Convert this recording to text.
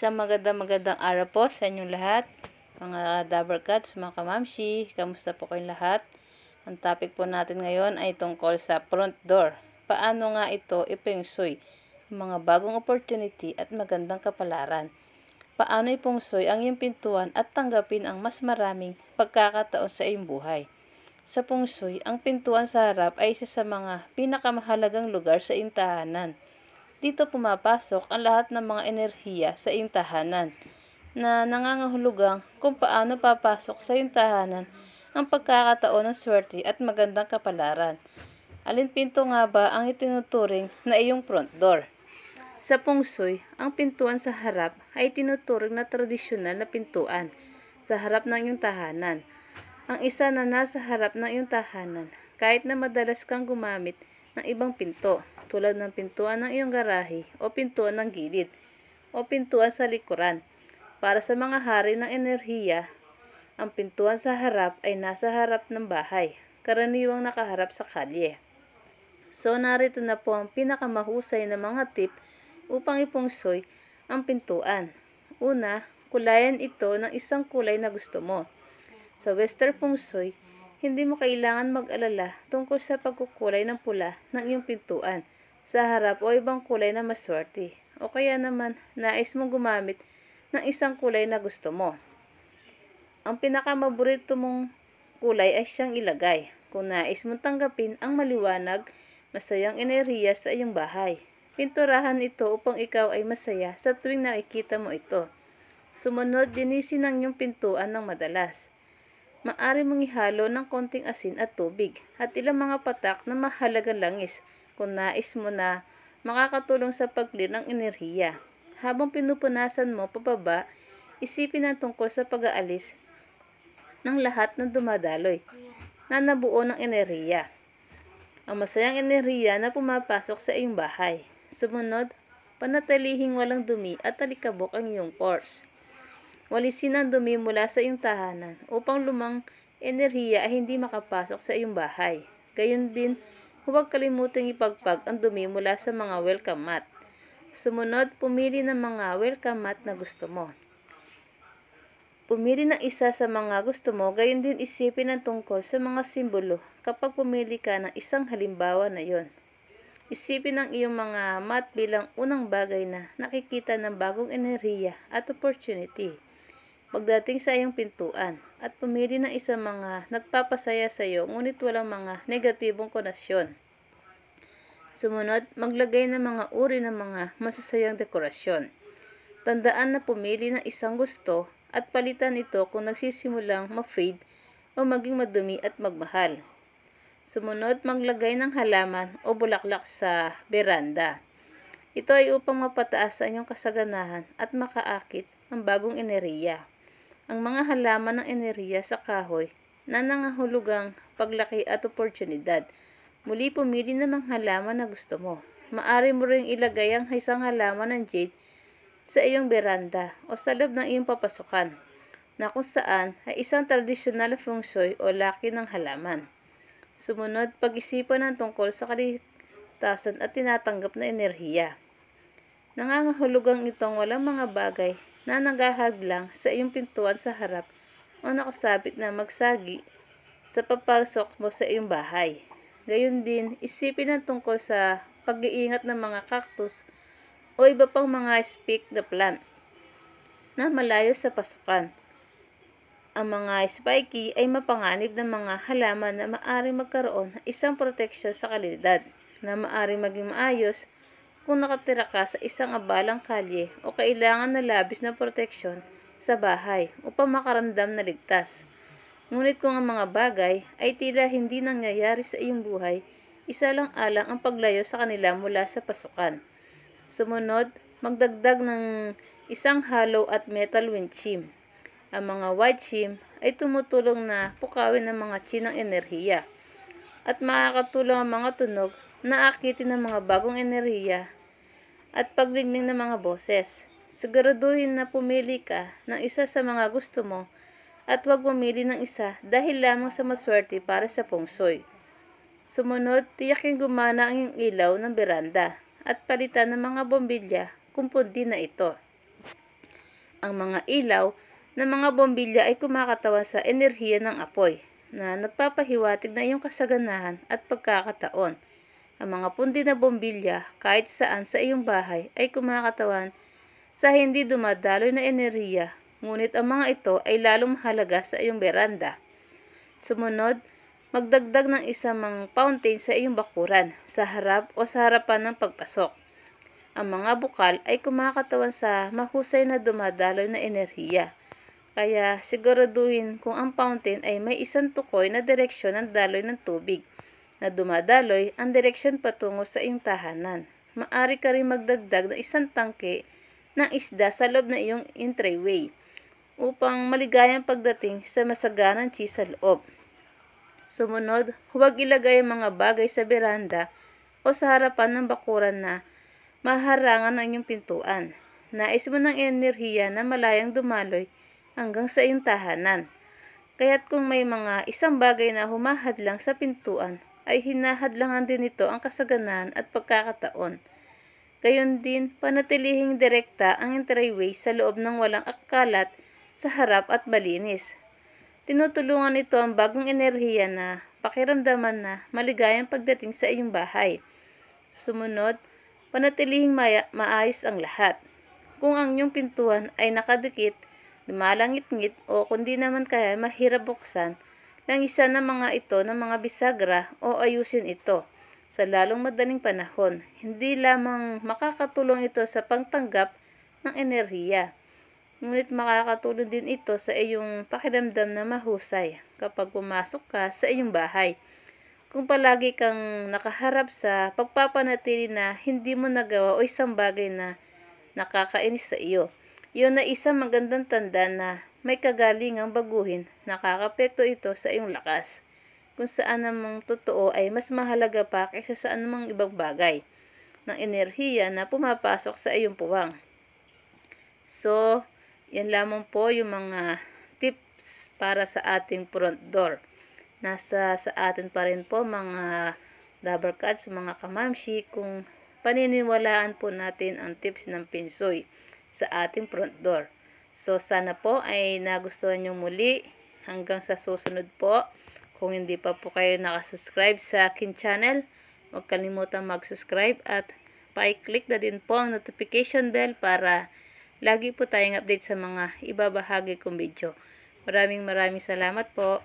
Isang maganda magandang araw po sa inyong lahat. Mga Dabber Cats, mga kamamshi, kamusta po kayong lahat? Ang topic po natin ngayon ay tungkol sa front door. Paano nga ito ipengsoy? Mga bagong opportunity at magandang kapalaran. Paano ipungsoy ang iyong pintuan at tanggapin ang mas maraming pagkakataon sa iyong buhay? Sa pungsoy, ang pintuan sa harap ay isa sa mga pinakamahalagang lugar sa intahanan. Dito pumapasok ang lahat ng mga enerhiya sa iyong tahanan na nangangahulugang kung paano papasok sa iyong tahanan ang pagkakataon ng swerte at magandang kapalaran. Alin pinto nga ba ang itinuturing na iyong front door? Sa pungsoy, ang pintuan sa harap ay tinuturing na tradisyonal na pintuan sa harap ng iyong tahanan. Ang isa na nasa harap ng iyong tahanan kahit na madalas kang gumamit ng ibang pinto tulad ng pintuan ng iyong garahe o pintuan ng gilid o pintuan sa likuran. Para sa mga hari ng enerhiya, ang pintuan sa harap ay nasa harap ng bahay, karaniwang nakaharap sa kalye. So narito na po ang pinakamahusay na mga tip upang ipungsoy ang pintuan. Una, kulayan ito ng isang kulay na gusto mo. Sa Western Feng Shui, hindi mo kailangan mag-alala tungkol sa pagkukulay ng pula ng iyong pintuan sa harap o ibang kulay na maswerte. O kaya naman, nais mong gumamit ng isang kulay na gusto mo. Ang pinakamaborito mong kulay ay siyang ilagay. Kung nais mong tanggapin ang maliwanag, masayang enerhiya sa iyong bahay. Pinturahan ito upang ikaw ay masaya sa tuwing nakikita mo ito. Sumunod, dinisin ang iyong pintuan ng madalas. Maari mong ihalo ng konting asin at tubig at ilang mga patak na mahalagang langis kung nais mo na makakatulong sa pag ng enerhiya. Habang pinupunasan mo pababa, isipin ang tungkol sa pag-aalis ng lahat ng dumadaloy na nabuo ng enerhiya. Ang masayang enerhiya na pumapasok sa iyong bahay. Sumunod, panatalihing walang dumi at talikabok ang iyong course. Walisin ang dumi mula sa iyong tahanan upang lumang enerhiya ay hindi makapasok sa iyong bahay. Gayon din, Huwag kalimuting ipagpag ang dumi mula sa mga welcome mat. Sumunod, pumili ng mga welcome mat na gusto mo. Pumili ng isa sa mga gusto mo, gayon din isipin ang tungkol sa mga simbolo kapag pumili ka ng isang halimbawa na yon. Isipin ang iyong mga mat bilang unang bagay na nakikita ng bagong enerhiya at opportunity pagdating sa iyong pintuan at pumili ng isa mga nagpapasaya sa iyo ngunit walang mga negatibong konasyon. Sumunod, maglagay ng mga uri ng mga masasayang dekorasyon. Tandaan na pumili ng isang gusto at palitan ito kung nagsisimulang ma-fade o maging madumi at magmahal. Sumunod, maglagay ng halaman o bulaklak sa beranda. Ito ay upang mapataas ang iyong kasaganahan at makaakit ang bagong enerhiya ang mga halaman ng enerhiya sa kahoy na nangahulugang paglaki at oportunidad. Muli pumili ng mga halaman na gusto mo. Maari mo ring ilagay ang isang halaman ng jade sa iyong beranda o sa loob ng iyong papasukan na kung saan ay isang tradisyonal feng shui o laki ng halaman. Sumunod, pag-isipan ng tungkol sa kaligtasan at tinatanggap na enerhiya. Nangangahulugang itong walang mga bagay na nanggahaglang sa iyong pintuan sa harap o nakasabit na magsagi sa papasok mo sa iyong bahay. Gayon din, isipin ang tungkol sa pag-iingat ng mga cactus o iba pang mga speak the plant na malayo sa pasukan. Ang mga spiky ay mapanganib ng mga halaman na maaari magkaroon ng isang proteksyon sa kalidad na maaari maging maayos kung nakatira ka sa isang abalang kalye o kailangan na labis na proteksyon sa bahay upang makaramdam na ligtas. Ngunit kung ang mga bagay ay tila hindi nangyayari sa iyong buhay, isa lang alang ang paglayo sa kanila mula sa pasukan. Sumunod, magdagdag ng isang hollow at metal wind chim. Ang mga white chim ay tumutulong na pukawin ng mga chinang enerhiya at makakatulong ang mga tunog naakitin ng mga bagong enerhiya at pagligning ng mga boses. Siguraduhin na pumili ka ng isa sa mga gusto mo at huwag pumili ng isa dahil lamang sa maswerte para sa pungsoy. Sumunod, tiyaking gumana ang iyong ilaw ng beranda at palitan ng mga bombilya kung pundi na ito. Ang mga ilaw ng mga bombilya ay kumakatawan sa enerhiya ng apoy na nagpapahiwatig na iyong kasaganahan at pagkakataon ang mga pundi na bombilya kahit saan sa iyong bahay ay kumakatawan sa hindi dumadaloy na enerhiya, ngunit ang mga ito ay lalong mahalaga sa iyong beranda. Sumunod, magdagdag ng isang mga fountain sa iyong bakuran, sa harap o sa harapan ng pagpasok. Ang mga bukal ay kumakatawan sa mahusay na dumadaloy na enerhiya. Kaya siguraduhin kung ang fountain ay may isang tukoy na direksyon ng daloy ng tubig na dumadaloy ang direksyon patungo sa iyong tahanan. Maari ka rin magdagdag ng isang tangke ng isda sa loob ng iyong entryway upang maligayang pagdating sa masaganang chi sa loob. Sumunod, huwag ilagay ang mga bagay sa beranda o sa harapan ng bakuran na maharangan ang iyong pintuan. Nais mo ng enerhiya na malayang dumaloy hanggang sa iyong tahanan. Kaya't kung may mga isang bagay na humahad lang sa pintuan ay hinahadlangan din ito ang kasaganaan at pagkakataon. Gayon din, panatilihing direkta ang entryway sa loob ng walang akalat sa harap at malinis. Tinutulungan ito ang bagong enerhiya na pakiramdaman na maligayang pagdating sa iyong bahay. Sumunod, panatilihing maya- maayos ang lahat. Kung ang iyong pintuan ay nakadikit, lumalangit-ngit o kundi naman kaya mahirap buksan, ang isa ng mga ito ng mga bisagra o ayusin ito sa lalong madaling panahon. Hindi lamang makakatulong ito sa pagtanggap ng enerhiya, ngunit makakatulong din ito sa iyong pakiramdam na mahusay kapag pumasok ka sa iyong bahay. Kung palagi kang nakaharap sa pagpapanatili na hindi mo nagawa o isang bagay na nakakainis sa iyo, yun na isang magandang tanda na may kagalingang baguhin. Nakakapekto ito sa iyong lakas. Kung saan namang totoo ay mas mahalaga pa kaysa sa anumang ibang bagay ng enerhiya na pumapasok sa iyong puwang. So, yan lamang po yung mga tips para sa ating front door. Nasa sa atin pa rin po mga double cuts, mga kamamshi, kung paniniwalaan po natin ang tips ng pinsoy sa ating front door. So, sana po ay nagustuhan nyo muli. Hanggang sa susunod po. Kung hindi pa po kayo nakasubscribe sa akin channel, huwag kalimutan mag-subscribe at pa-click na din po ang notification bell para lagi po tayong update sa mga ibabahagi kong video. Maraming maraming salamat po.